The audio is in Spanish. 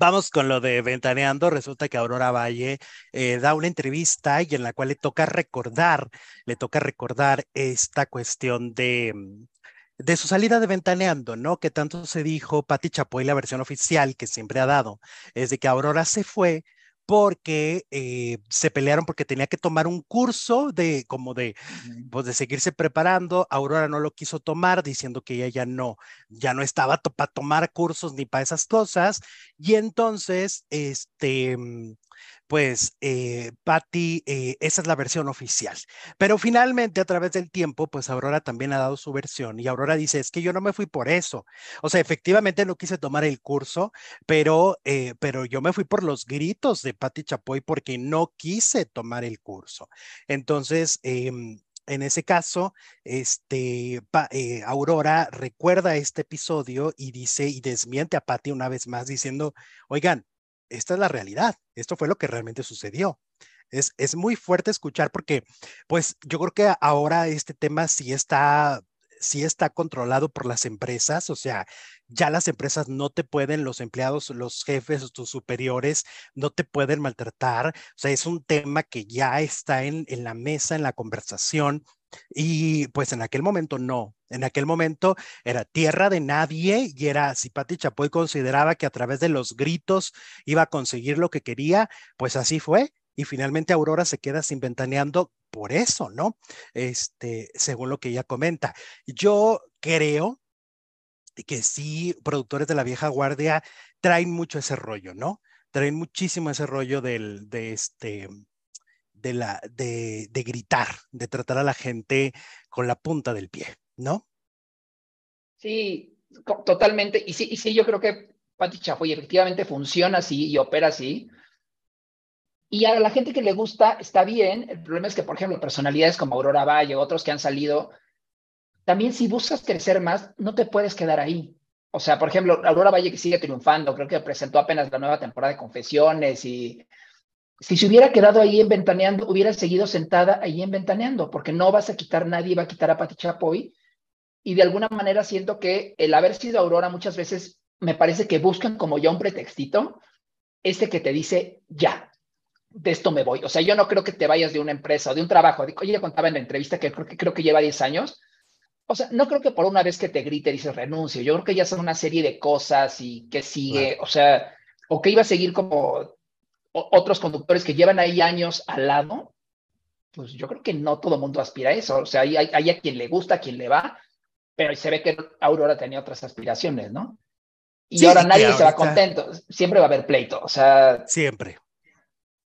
Vamos con lo de Ventaneando. Resulta que Aurora Valle eh, da una entrevista y en la cual le toca recordar, le toca recordar esta cuestión de, mm, de su salida de Ventaneando, ¿no? Que tanto se dijo Pati Chapoy, la versión oficial que siempre ha dado, es de que Aurora se fue porque eh, se pelearon porque tenía que tomar un curso de como de, pues de seguirse preparando. Aurora no lo quiso tomar diciendo que ella ya no, ya no estaba para tomar cursos ni para esas cosas. Y entonces, este, mm, pues eh, Patty, eh, esa es la versión oficial. Pero finalmente, a través del tiempo, pues Aurora también ha dado su versión y Aurora dice, es que yo no me fui por eso. O sea, efectivamente no quise tomar el curso, pero, eh, pero yo me fui por los gritos de Patty Chapoy porque no quise tomar el curso. Entonces, em, en ese caso, este, eh, Aurora recuerda este episodio y dice y desmiente a Patty una vez más diciendo, oigan, esta es la realidad, esto fue lo que realmente sucedió. Es, es muy fuerte escuchar porque, pues, yo creo que ahora este tema sí está sí está controlado por las empresas, o sea, ya las empresas no te pueden, los empleados, los jefes, tus superiores, no te pueden maltratar, o sea, es un tema que ya está en, en la mesa, en la conversación, y pues en aquel momento no, en aquel momento era tierra de nadie y era, si Pati Chapoy consideraba que a través de los gritos iba a conseguir lo que quería, pues así fue. Y finalmente Aurora se queda sin ventaneando por eso, ¿no? Este, según lo que ella comenta. Yo creo que sí, productores de la vieja guardia traen mucho ese rollo, ¿no? Traen muchísimo ese rollo de este, de, la, de gritar, de tratar a la gente con la punta del pie. ¿no? Sí, totalmente. Y sí, y sí, yo creo que Pati Chapoy efectivamente funciona así y opera así. Y a la gente que le gusta está bien. El problema es que, por ejemplo, personalidades como Aurora Valle, otros que han salido, también si buscas crecer más, no te puedes quedar ahí. O sea, por ejemplo, Aurora Valle que sigue triunfando, creo que presentó apenas la nueva temporada de Confesiones y si se hubiera quedado ahí en Ventaneando, hubiera seguido sentada ahí en Ventaneando, porque no vas a quitar, nadie va a quitar a Pati Chapoy y de alguna manera siento que el haber sido Aurora muchas veces me parece que buscan como ya un pretextito, este que te dice ya, de esto me voy. O sea, yo no creo que te vayas de una empresa o de un trabajo. Oye, yo contaba en la entrevista que creo que, creo que lleva 10 años. O sea, no creo que por una vez que te grite dices renuncio. Yo creo que ya son una serie de cosas y que sigue, o sea, o que iba a seguir como otros conductores que llevan ahí años al lado. Pues yo creo que no todo mundo aspira a eso. O sea, hay, hay a quien le gusta, a quien le va, pero se ve que Aurora tenía otras aspiraciones, ¿no? Y ahora nadie se va contento, siempre va a haber pleito, o sea... Siempre.